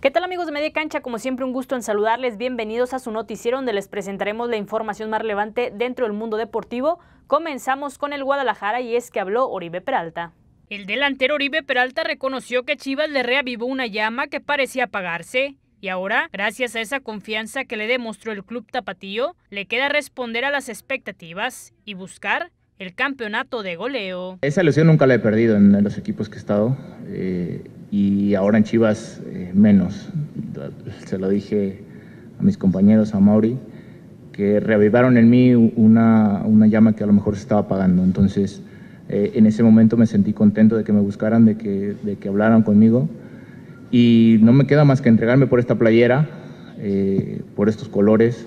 ¿Qué tal amigos de Media Cancha? Como siempre un gusto en saludarles, bienvenidos a su noticiero donde les presentaremos la información más relevante dentro del mundo deportivo. Comenzamos con el Guadalajara y es que habló Oribe Peralta. El delantero Oribe Peralta reconoció que Chivas le reavivó una llama que parecía apagarse y ahora, gracias a esa confianza que le demostró el club tapatío, le queda responder a las expectativas y buscar el campeonato de goleo. Esa ilusión nunca la he perdido en los equipos que he estado. Eh, y ahora en Chivas eh, menos. Se lo dije a mis compañeros, a Mauri, que reavivaron en mí una, llama que a lo mejor se estaba apagando. Entonces, eh, en ese momento me sentí contento de que me buscaran, de que, hablaran conmigo. Y no me queda más que entregarme por esta playera, eh, por estos colores,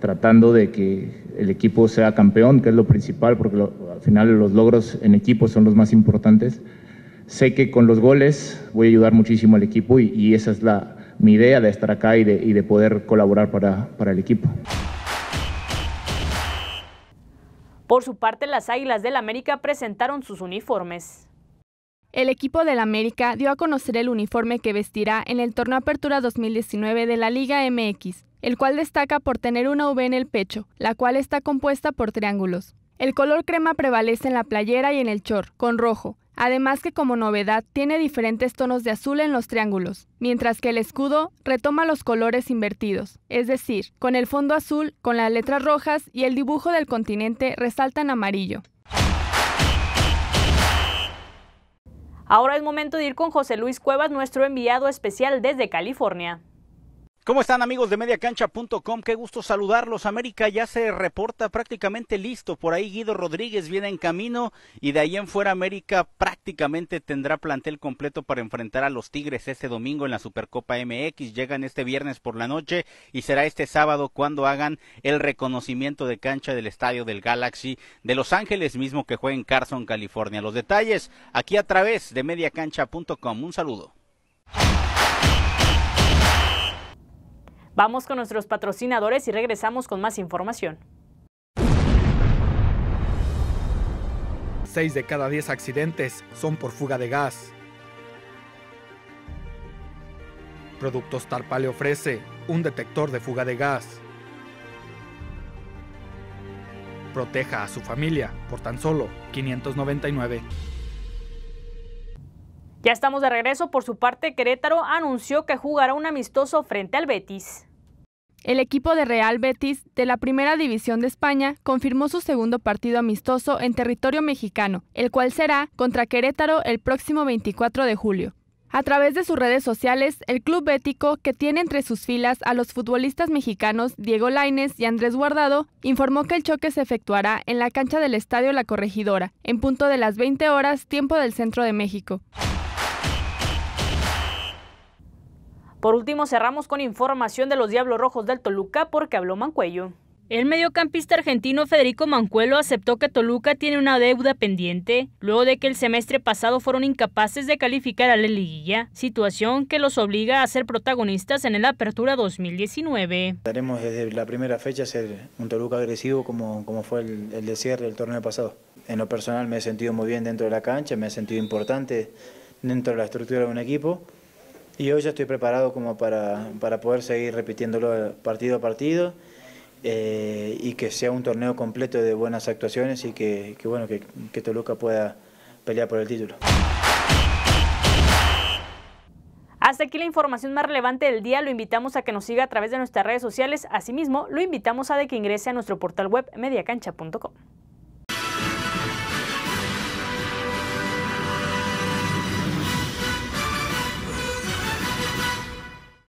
tratando de que el equipo sea campeón, que es lo principal, porque al final los logros en equipo son los más importantes. Sé que con los goles voy a ayudar muchísimo al equipo y, esa es mi idea de estar acá y de, poder colaborar para, para el equipo. Por su parte, las Águilas del América presentaron sus uniformes. El equipo del América dio a conocer el uniforme que vestirá en el torneo Apertura 2019 de la Liga MX, el cual destaca por tener una V en el pecho, la cual está compuesta por triángulos. El color crema prevalece en la playera y en el chor, con rojo, Además que como novedad tiene diferentes tonos de azul en los triángulos, mientras que el escudo retoma los colores invertidos, es decir, con el fondo azul, con las letras rojas y el dibujo del continente resaltan amarillo. Ahora es momento de ir con José Luis Cuevas, nuestro enviado especial desde California. ¿Cómo están amigos de mediacancha.com? Qué gusto saludarlos. América ya se reporta prácticamente listo. Por ahí Guido Rodríguez viene en camino y de ahí en fuera América prácticamente tendrá plantel completo para enfrentar a los Tigres este domingo en la Supercopa MX. Llegan este viernes por la noche y será este sábado cuando hagan el reconocimiento de cancha del estadio del Galaxy de Los Ángeles, mismo que juega en Carson, California. Los detalles aquí a través de mediacancha.com. Un saludo. Vamos con nuestros patrocinadores y regresamos con más información. 6 de cada 10 accidentes son por fuga de gas. Productos Tarpa le ofrece un detector de fuga de gas. Proteja a su familia por tan solo 599. Ya estamos de regreso. Por su parte, Querétaro anunció que jugará un amistoso frente al Betis. El equipo de Real Betis de la Primera División de España confirmó su segundo partido amistoso en territorio mexicano, el cual será contra Querétaro el próximo 24 de julio. A través de sus redes sociales, el club bético, que tiene entre sus filas a los futbolistas mexicanos Diego Laines y Andrés Guardado, informó que el choque se efectuará en la cancha del Estadio La Corregidora, en punto de las 20 horas, tiempo del centro de México. Por último, cerramos con información de los Diablos Rojos del Toluca porque habló Mancuello. El mediocampista argentino Federico Mancuello aceptó que Toluca tiene una deuda pendiente, luego de que el semestre pasado fueron incapaces de calificar a la liguilla, situación que los obliga a ser protagonistas en la Apertura 2019. Daremos desde la primera fecha ser un Toluca agresivo como, como fue el, el cierre del torneo pasado. En lo personal me he sentido muy bien dentro de la cancha, me he sentido importante dentro de la estructura de un equipo. Y hoy ya estoy preparado como para, poder seguir repitiéndolo partido a partido eh, y que sea un torneo completo de buenas actuaciones y que, bueno, que, que Toluca pueda pelear por el título. Hasta aquí la información más relevante del día. Lo invitamos a que nos siga a través de nuestras redes sociales. Asimismo, lo invitamos a que ingrese a nuestro portal web mediacancha.com.